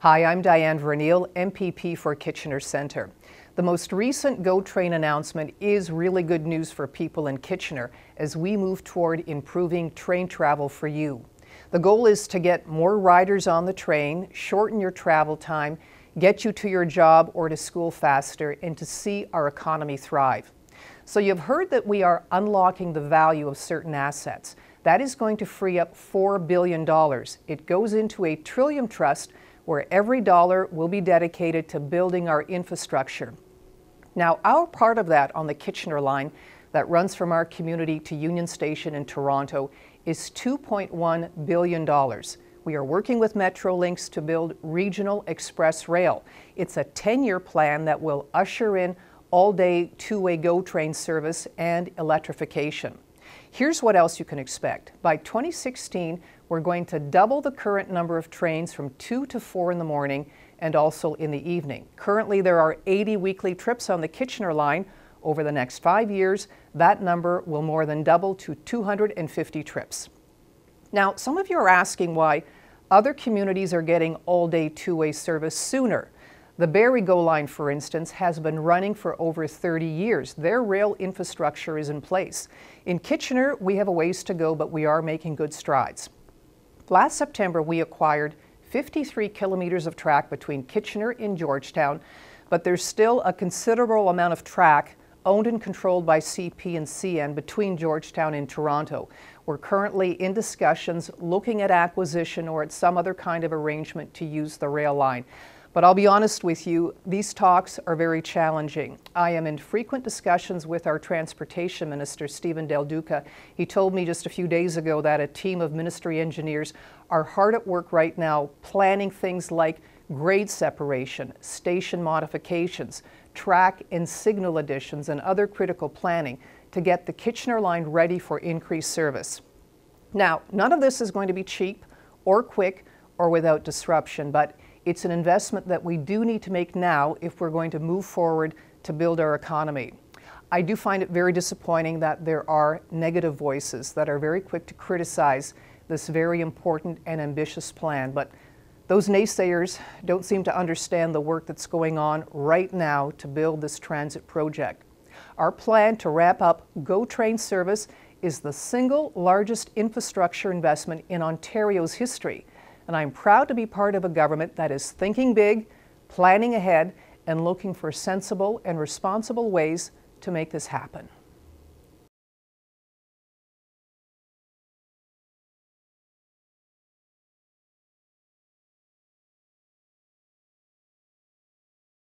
Hi, I'm Diane Verneil, MPP for Kitchener Centre. The most recent GO train announcement is really good news for people in Kitchener as we move toward improving train travel for you. The goal is to get more riders on the train, shorten your travel time, get you to your job or to school faster, and to see our economy thrive. So you've heard that we are unlocking the value of certain assets. That is going to free up $4 billion. It goes into a Trillium Trust where every dollar will be dedicated to building our infrastructure. Now, our part of that on the Kitchener line that runs from our community to Union Station in Toronto is $2.1 billion. We are working with Metrolinx to build regional express rail. It's a 10 year plan that will usher in all day two way GO train service and electrification. Here's what else you can expect. By 2016, we're going to double the current number of trains from 2 to 4 in the morning and also in the evening. Currently, there are 80 weekly trips on the Kitchener line. Over the next five years, that number will more than double to 250 trips. Now, some of you are asking why other communities are getting all day two way service sooner. The Barry Go Line, for instance, has been running for over 30 years. Their rail infrastructure is in place. In Kitchener, we have a ways to go, but we are making good strides. Last September, we acquired 53 kilometers of track between Kitchener and Georgetown, but there's still a considerable amount of track owned and controlled by CP and CN between Georgetown and Toronto. We're currently in discussions looking at acquisition or at some other kind of arrangement to use the rail line. But I'll be honest with you, these talks are very challenging. I am in frequent discussions with our Transportation Minister, Stephen Del Duca. He told me just a few days ago that a team of ministry engineers are hard at work right now planning things like grade separation, station modifications, track and signal additions, and other critical planning to get the Kitchener line ready for increased service. Now, none of this is going to be cheap or quick or without disruption, but it's an investment that we do need to make now if we're going to move forward to build our economy. I do find it very disappointing that there are negative voices that are very quick to criticize this very important and ambitious plan. But those naysayers don't seem to understand the work that's going on right now to build this transit project. Our plan to wrap up GO train service is the single largest infrastructure investment in Ontario's history and I'm proud to be part of a government that is thinking big, planning ahead, and looking for sensible and responsible ways to make this happen.